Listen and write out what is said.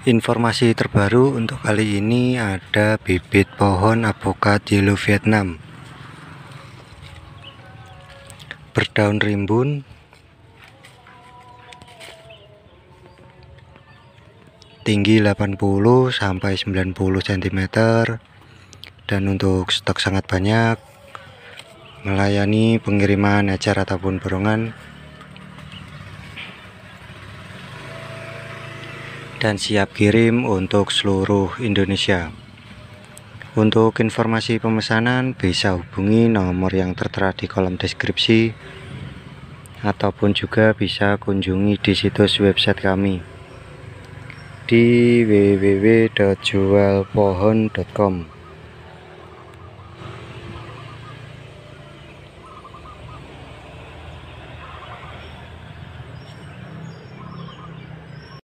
Informasi terbaru untuk kali ini ada bibit pohon apokat yellow Vietnam berdaun rimbun tinggi 80 sampai 90 cm dan untuk stok sangat banyak melayani pengiriman acara ataupun borongan dan siap kirim untuk seluruh Indonesia. Untuk informasi pemesanan bisa hubungi nomor yang tertera di kolom deskripsi ataupun juga bisa kunjungi di situs website kami di www.jualpohon.com